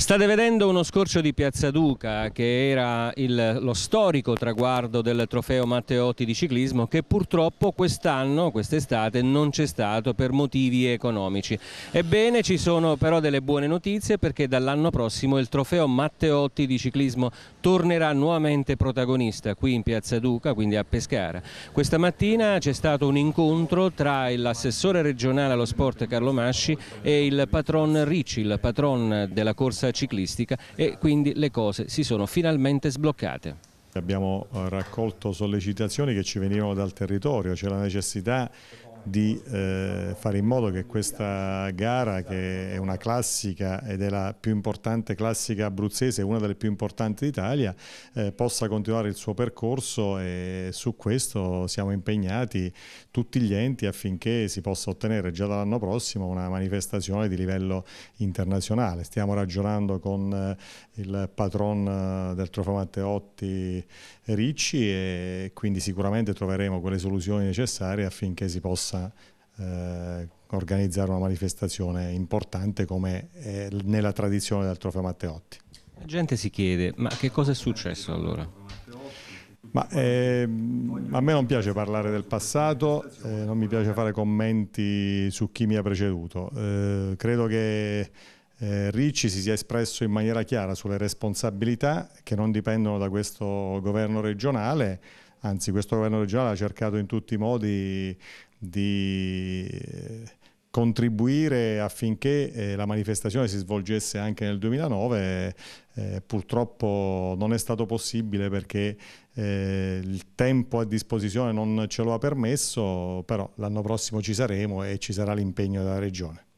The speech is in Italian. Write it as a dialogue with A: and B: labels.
A: State vedendo uno scorcio di Piazza Duca che era il, lo storico traguardo del trofeo Matteotti di ciclismo che purtroppo quest'anno, quest'estate, non c'è stato per motivi economici. Ebbene ci sono però delle buone notizie perché dall'anno prossimo il trofeo Matteotti di ciclismo tornerà nuovamente protagonista qui in Piazza Duca, quindi a Pescara. Questa mattina c'è stato un incontro tra l'assessore regionale allo sport Carlo Masci e il patron Ricci, il patron della corsa ciclistica e quindi le cose si sono finalmente sbloccate.
B: Abbiamo eh, raccolto sollecitazioni che ci venivano dal territorio, c'è la necessità di eh, fare in modo che questa gara, che è una classica ed è la più importante classica abruzzese, una delle più importanti d'Italia, eh, possa continuare il suo percorso e su questo siamo impegnati tutti gli enti affinché si possa ottenere già dall'anno prossimo una manifestazione di livello internazionale. Stiamo ragionando con eh, il patron eh, del Trofeo Matteotti Ricci e quindi sicuramente troveremo quelle soluzioni necessarie affinché si possa possa eh, organizzare una manifestazione importante come eh, nella tradizione del trofeo Matteotti.
A: La gente si chiede, ma che cosa è successo allora?
B: Ma, eh, a me non piace parlare del passato, eh, non mi piace fare commenti su chi mi ha preceduto. Eh, credo che eh, Ricci si sia espresso in maniera chiara sulle responsabilità che non dipendono da questo governo regionale, anzi questo governo regionale ha cercato in tutti i modi di contribuire affinché eh, la manifestazione si svolgesse anche nel 2009 eh, purtroppo non è stato possibile perché eh, il tempo a disposizione non ce lo ha permesso però l'anno prossimo ci saremo e ci sarà l'impegno della regione